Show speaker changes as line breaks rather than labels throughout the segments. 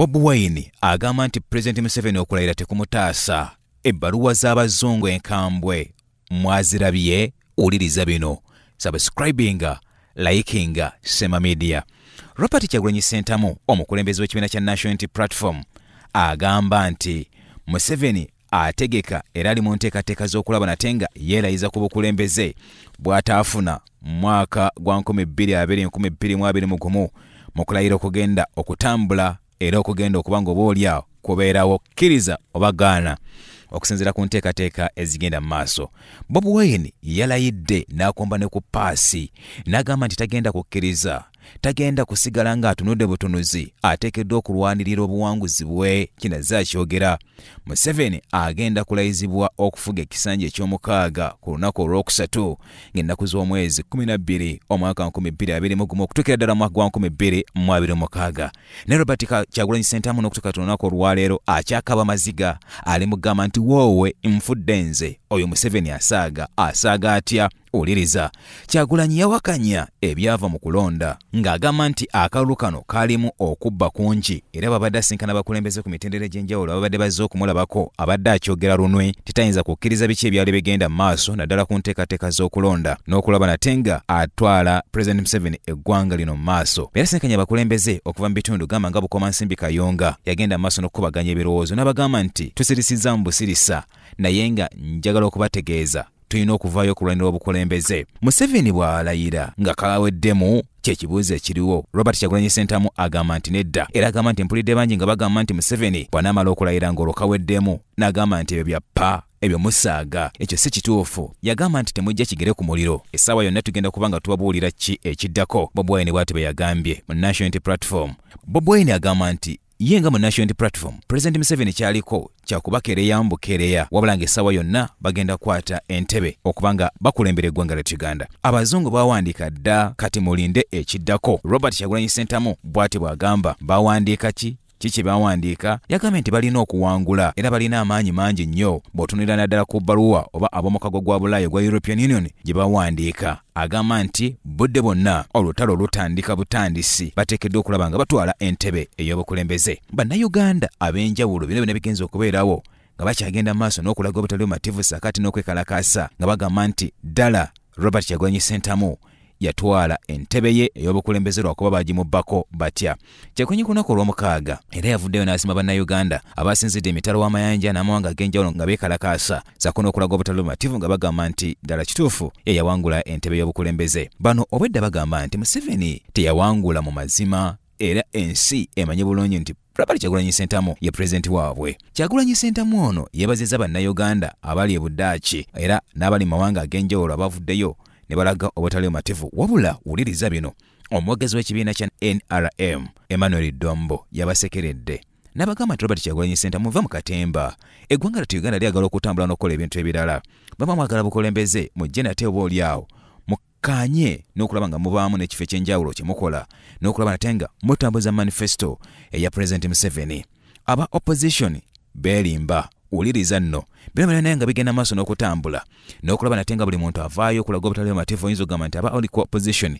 bob wine agamba nti pulezidenti museveni okulayira tekumutaasa ebbaluwa z'abazungu enkambwe mwazirabye wuliriza bino subscribinga likinga sema media robert kyagulanyi sentamu omukulembeze w'ekibiina kya national unity platform agamba nti museveni ategeka era ali mu nteekateeka z'okulaba nate nga yeerayiza ku bukulembeze bw'ataafuna mwaka gwa 2221 mu kulayira okugenda okutambula era okugenda okuba nga oba oliawo kubeerawo kkiriza oba gaana okusinziira ku nteekateeka ezigenda mu maaso bobu wayini yalayidde n'akomba ne ku paasi n'agamba nti tagenda kukkiriza tagenda kusigala ng'atunudde butunuzi ateekeddwa okulwanirira obuwanguzi bwe kinazze akyogera museveni agenda kulayizibwa okufuga ekisanja ekyomukaaga ku lunaku olwokusatu ng'ennaku z'omwezi 12 omwaka 221 okutuukira ddala mwaka gwa 226 ne robert kyagulanyi sentamu n'okutuuka tu lunaku olwaleero akyakaba maziga alimugamba nti woowe nfudde nze oyo museveni asaaga asaaga atya uliriza kyagulanyi yawakanya ebyava mu kulonda ng'agamba nti akalulu kano kaalimu okubba kungi era babadde asinkana bakulembeze ku mitendera egy'enjawulo ababadde bazze okumulabako abadde akyogera lunwe titayinza kukkiriza biki ebyali bigenda mu maaso naddala ku nteekateeka z'okulonda n'okulaba nate nga atwala president museveni eggwanga lino mu maaso era asinkanya bakulembeze okuva mu bitundu gamba nga bukoma nsimbi kayonga yagenda mu maaso n'okukubaganya ebirowoozo n'abagamba nti tusirisizza mu busirisa naye nga njagala njagala okubategeeza tulina okuvaayo okulwanira obukulembeze museveni bw'alayira nga kalaweddemu kyekibuuzo ekiriwo robert kyagulanyi sentamu agamba nti nedda era agamba nti mpulidde bangi nga bagamba nti museveni bw'anaamala okulayira ng'olwo kaweddemu n'agamba nti ebyo bya ppa ebyo musaaga ekyo si kituufu yagamba nti temujja kigere ku muliro essaawa yonna tugenda kuba nga tubabuulira ki ekiddako bobwaine bwati bwe yagambye mu national unity platform bobwaine agamba nti ye nga mu national platform president museveni kyaliko kyakuba kereya mbukereya wabula ngaessaawa yonna bagenda kukwata entebe okubanga bakulembera eggwanga lati uganda abazungu bawandiika dda kati mulinde ekiddako robert kyagulanyi sentamu bw'ati bw'agamba bawandiika ki ki kye bawandiika yagambye nti balina okuwangula era balina amaanyi mangi nnyo bw'otunulira naddala ku bbaluwa oba ab'omukago gwa bulaaya ogwa european union gye bawandiika agamba nti budde bonna olutalo olutandika butandisi bateekeddwa okulaba nga batwala entebe ey'obukulembeze bannayuganda ab'enjawulo bino byona bigenza okubeerawo nga bakyagenda maaso n'okulaga obutali bumativu sakati n'okwekalakaasa nga bagamba nti ddala robert kyagulanyi sentamu yatwala entebe ye ey'obukulembeze lwakuba bagimubbako batya kyekunya ku lunaku olw'omukaaga era yavuddeyo n'asima bannayuganda abasinzidde emitalo w'amayanja n'amawanga ag'enjawulo nga beekalakaasa sako n'okulaga obutali bumativu nga bagamba nti ddala kituufu ye yawangula entebe y'obukulembeze bano obwedda bagamba nti museveni teyawangula mu mazima era ensi emanyi bulungi nti Robert Kyagulanyi Ssentamu ye pulezidenti waabwe. Kyagulanyi sentamu ono yeebazizza bannayuganda abali e Budaaki era n'abali mu mawanga ag'enjawulo abavuddeyo ne balaga obutali mumativu wabula wuliriza bino omwogezi w'ekibiina kya nrm emmanuel dombo yabasekeredde nabagamba nti robert kyagulanyi senta muve mu katemba eggwanga lati uganda lyagala okutambula n'okukola ebintu ebirala bamba mwagala bukulembeze mujje nate obaoliawo mukkaanye n'okulaba nga mubaamu n'ekifo ekyenjawulo kye mukola n'okulaba nate nga mutambuza manifesito eya pulezidenti museveni aba opposition beerimba uliriza nno birabira naye nga bigenda maaso n'okutambula n'okulaba nate nga buli muntu avaayo okulaga obutali bamativu oyinza okugamba nti aba oli ku opposition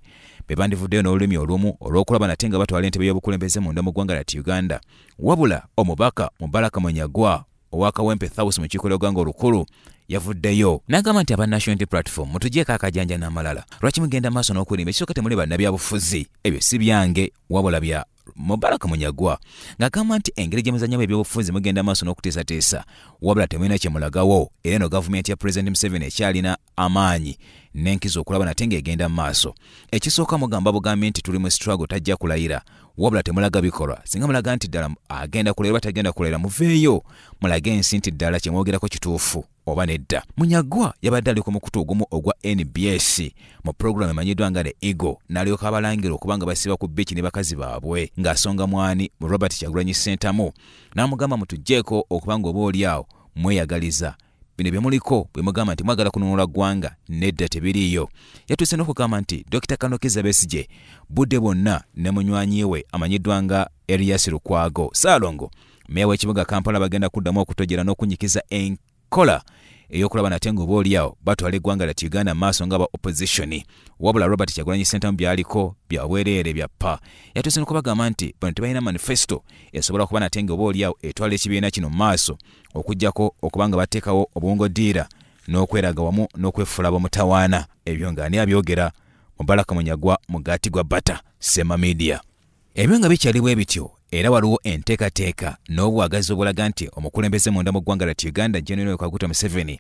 be bandivuddeyo n'olulimi olumu olw'okulaba nate nga batwala entebe y'obukulembeze munda mu ggwanga lyati uganda wabula omubaka mubaraka munyagwa owakawempe thous mu kiiko ly'eggwanga olukulu yavuddeyo n'agamba nti aba nationality platform mutugyeko akajanja n'amalala lwaki mugenda maaso n'okulimba ekisooka temuli bannabyabufuzi ebyo si byange wabula bya mubaraka munyagwa ngaagamba nti engeri gyemizanyamu ebyobufunzi mugenda maaso n'okuteesateesa wabula temwina kyemulagawo era no gavumenti ya pureezidenti museveni ekyalina amaanyi n'enkizo okulaba nate ng'egenda mu maaso ekisooka mugamba bugambi nti tuli mu struggle tajja kulayira wabula temulaga bikolwa singa mulaga nti ddala agenda kuleera oba tagenda kulayira muveeyo mulage ensi nti ddala kyemwogerako kituufu oba nedda munyagwa yabadde aliko mukutu ogumu ogwa nbs mu pulogulaamu emanyiddwa nga ne ego n'alyoka abalangira okuba nga basiba ku biki ne bakazi baabwe ng'asonga mwani mu robert kyagulanyi sentamu n'amugamba okubanga okuba oli awo mweyagaliza bino byemuliko muliko nti mwagala kununula ggwanga nedda tebiriiyo yatuuse n'okugamba nti dokita kanokeza besije budde bwonna ne munywanyi amanyiddwa nga erias lukwago saalongo meeya w'ekibuga kampala bagenda kuddamu okutojera n'okunyikiza enkola eyokulaba nate nga obaoliawo batwala eggwanga lati uganda maaso nga ba opozisioni wabula robert kyagulanyi sentamu byaliko byabwereere byappa yatuse nokubagamba nti bano tebalina manifesto esobola okuba nate nga obaoliawo etwala ekibiina kino mu maaso okugyako okuba nga bateekawo obuwongo diira n'okweraga wamu n'okwefuulaba omutawaana ebyo ng'ani abyogera mu balaka munyagwa mugaati gwa bata sema media ebyo nga bikyaliwo ebityo era waliwo enteekateeka n'obuwagazi obulaga nti omukulembeze munda mu ggwanga lyattu uganda general kaguta museveni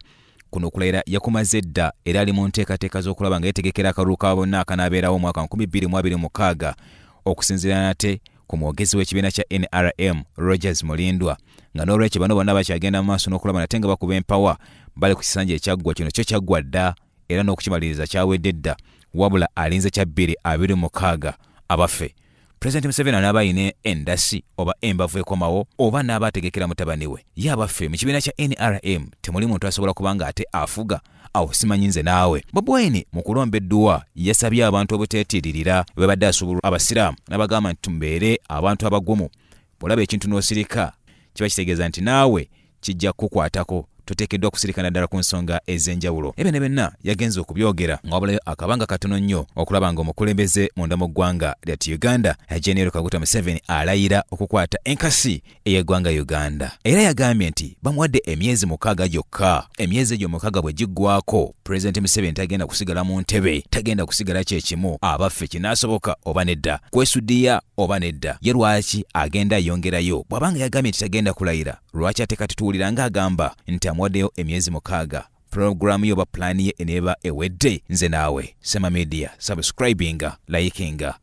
kuno okulayira yakumaze edda era ali mu nteekateeka z'okulaba nga yetegekera akalulu ka bonna akanaabeerawo omwaka 2026 okusinziira nate ku mwogezi w'ekibiina kya nrm rogers mulindwa nga n'olwekyo bano bonna bakyagenda mu maaso n'okulaba nate nga bakuba empawa bali ku kisanja ekyaggwa kino kyo kyaggwa dda era n'okukimaliriza kyawedde dda wabula alinze kya 226 abaffe pulezidenti museveni anaaba ayina endasi oba embavu ekomawo oba n'aba ategekera mutabani we ye abaffe mu kibiina kya nrm temuli muntu asobola kubanga ate afuga awo simanyi nze naawe bobwaine mu kulomba edduwa yasabye abantu obuteetiririra bwebadde asuubulwa abasiraamu n'abagamba nti tumbeere abantu abagumu bwolaba ekintu n'osirika kiba kitegeeza nti naawe kijja kukukwatako tuteekeddwa okusirikana ddala ku nsonga ez'enjawulo ebyo ne byonna yagenza okubyogera ngaabulayo akabanga katono nnyo okulaba ngaomukulembeze munda mu ggwanga lyati uganda jenero kaguta museven alayira okukwata enkasi ey'eggwanga uganda era yagambye nti bamuwadde emyezi mukaaga gyokka emyezi egyo mukaaga bwe giggwako pulezidenti museven tagenda kusigala mu ntebe tagenda kusigala kyekimu abaffe kinaasoboka oba nedda kwesudiya oba nedda ye lwaki agenda ayongerayo bw'abanga yagambye nti tagenda kulayira lwaki ate katituwulira ng'agamba nti omwaddeyo emyezi mukaaga pulogulaamu yoba pulaani ye eneeba ewedde nze naawe sema media subscribinga likinga